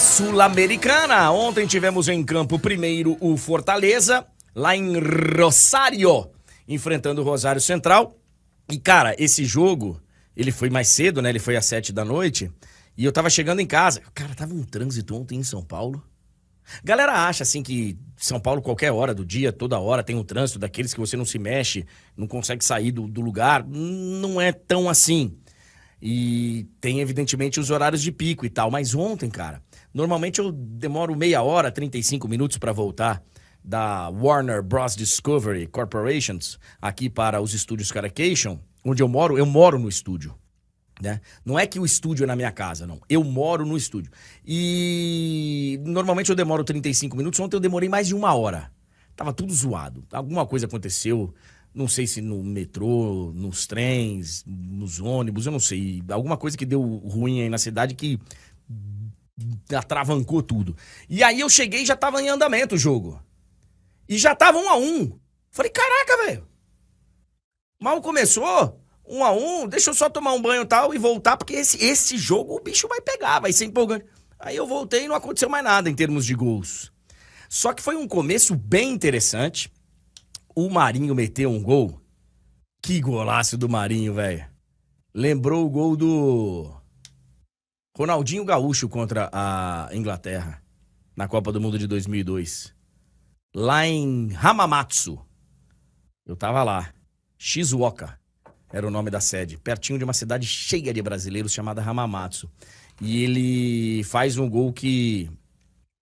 Sul-Americana, ontem tivemos em campo primeiro o Fortaleza, lá em Rosário, enfrentando o Rosário Central. E, cara, esse jogo, ele foi mais cedo, né? Ele foi às sete da noite. E eu tava chegando em casa. Cara, tava um trânsito ontem em São Paulo. Galera acha assim que São Paulo, qualquer hora do dia, toda hora, tem um trânsito daqueles que você não se mexe, não consegue sair do, do lugar. Não é tão assim. E tem, evidentemente, os horários de pico e tal. Mas ontem, cara, normalmente eu demoro meia hora, 35 minutos para voltar da Warner Bros. Discovery Corporations aqui para os estúdios Caracation, onde eu moro, eu moro no estúdio. Né? Não é que o estúdio é na minha casa, não. Eu moro no estúdio. E normalmente eu demoro 35 minutos, ontem eu demorei mais de uma hora. Tava tudo zoado. Alguma coisa aconteceu não sei se no metrô, nos trens, nos ônibus, eu não sei. Alguma coisa que deu ruim aí na cidade que atravancou tudo. E aí eu cheguei e já tava em andamento o jogo. E já tava um a um. Falei, caraca, velho. Mal começou, um a um, deixa eu só tomar um banho e tal e voltar, porque esse, esse jogo o bicho vai pegar, vai ser empolgante. Aí eu voltei e não aconteceu mais nada em termos de gols. Só que foi um começo bem interessante o Marinho meteu um gol. Que golaço do Marinho, velho. Lembrou o gol do Ronaldinho Gaúcho contra a Inglaterra na Copa do Mundo de 2002. Lá em Hamamatsu. Eu tava lá. Shizuoka era o nome da sede, pertinho de uma cidade cheia de brasileiros chamada Hamamatsu. E ele faz um gol que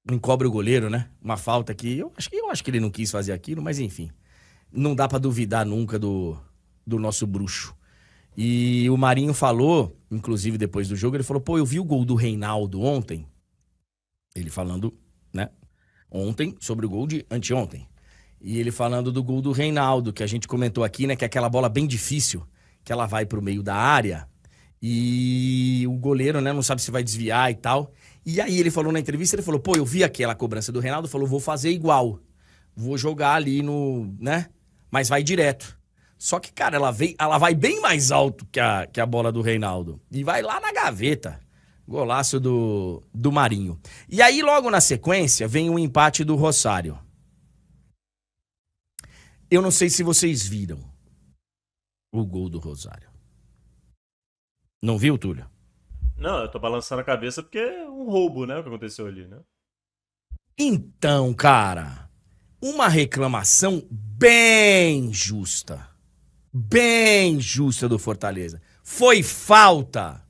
encobre o goleiro, né? Uma falta que eu acho que eu acho que ele não quis fazer aquilo, mas enfim não dá para duvidar nunca do, do nosso bruxo. E o Marinho falou, inclusive depois do jogo, ele falou: pô, eu vi o gol do Reinaldo ontem. Ele falando, né? Ontem, sobre o gol de anteontem. E ele falando do gol do Reinaldo, que a gente comentou aqui, né? Que é aquela bola bem difícil, que ela vai pro meio da área. E o goleiro, né? Não sabe se vai desviar e tal. E aí ele falou na entrevista, ele falou, pô, eu vi aquela cobrança do Reinaldo, falou, vou fazer igual. Vou jogar ali no, né? mas vai direto. Só que, cara, ela, vem, ela vai bem mais alto que a, que a bola do Reinaldo. E vai lá na gaveta. Golaço do, do Marinho. E aí, logo na sequência, vem o um empate do Rosário. Eu não sei se vocês viram o gol do Rosário. Não viu, Túlio? Não, eu tô balançando a cabeça porque é um roubo, né? O que aconteceu ali, né? Então, cara uma reclamação bem justa. Bem justa do Fortaleza. Foi falta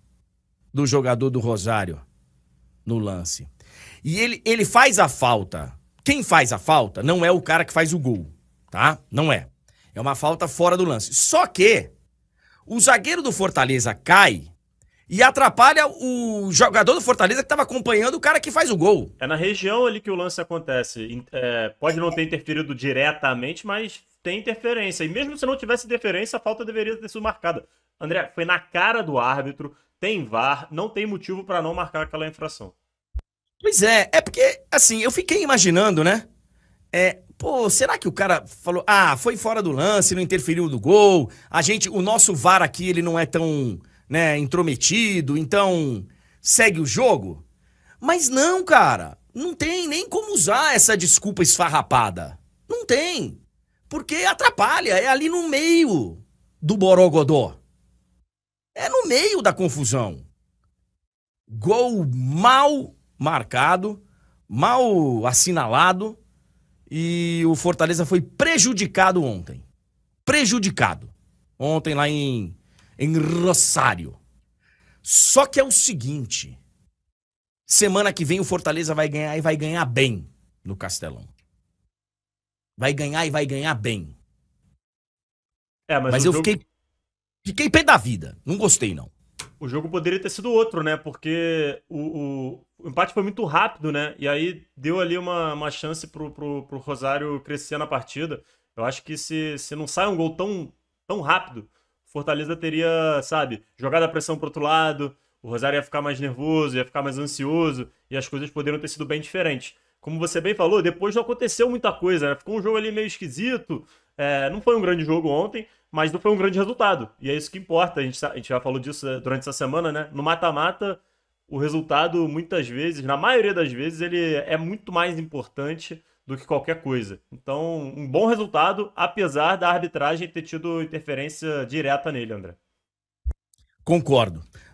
do jogador do Rosário no lance. E ele, ele faz a falta. Quem faz a falta não é o cara que faz o gol, tá? Não é. É uma falta fora do lance. Só que o zagueiro do Fortaleza cai e atrapalha o jogador do Fortaleza que estava acompanhando o cara que faz o gol. É na região ali que o lance acontece. É, pode não ter interferido diretamente, mas tem interferência. E mesmo se não tivesse interferência, a falta deveria ter sido marcada. André, foi na cara do árbitro, tem VAR, não tem motivo para não marcar aquela infração. Pois é, é porque, assim, eu fiquei imaginando, né? É, pô, será que o cara falou, ah, foi fora do lance, não interferiu do gol, a gente, o nosso VAR aqui, ele não é tão né, intrometido, então segue o jogo. Mas não, cara, não tem nem como usar essa desculpa esfarrapada. Não tem. Porque atrapalha, é ali no meio do Borogodó. É no meio da confusão. Gol mal marcado, mal assinalado e o Fortaleza foi prejudicado ontem. Prejudicado. Ontem lá em em Rosário. Só que é o seguinte: semana que vem o Fortaleza vai ganhar e vai ganhar bem no Castelão. Vai ganhar e vai ganhar bem. É, mas, mas eu jogo... fiquei. Fiquei pé da vida. Não gostei, não. O jogo poderia ter sido outro, né? Porque o, o, o empate foi muito rápido, né? E aí deu ali uma, uma chance pro, pro, pro Rosário crescer na partida. Eu acho que se, se não sai um gol tão, tão rápido, Fortaleza teria, sabe, jogado a pressão pro outro lado, o Rosário ia ficar mais nervoso, ia ficar mais ansioso, e as coisas poderiam ter sido bem diferentes. Como você bem falou, depois não aconteceu muita coisa, né? Ficou um jogo ali meio esquisito. É, não foi um grande jogo ontem, mas não foi um grande resultado. E é isso que importa. A gente, a gente já falou disso né, durante essa semana, né? No mata-mata, o resultado, muitas vezes, na maioria das vezes, ele é muito mais importante do que qualquer coisa. Então, um bom resultado, apesar da arbitragem ter tido interferência direta nele, André. Concordo.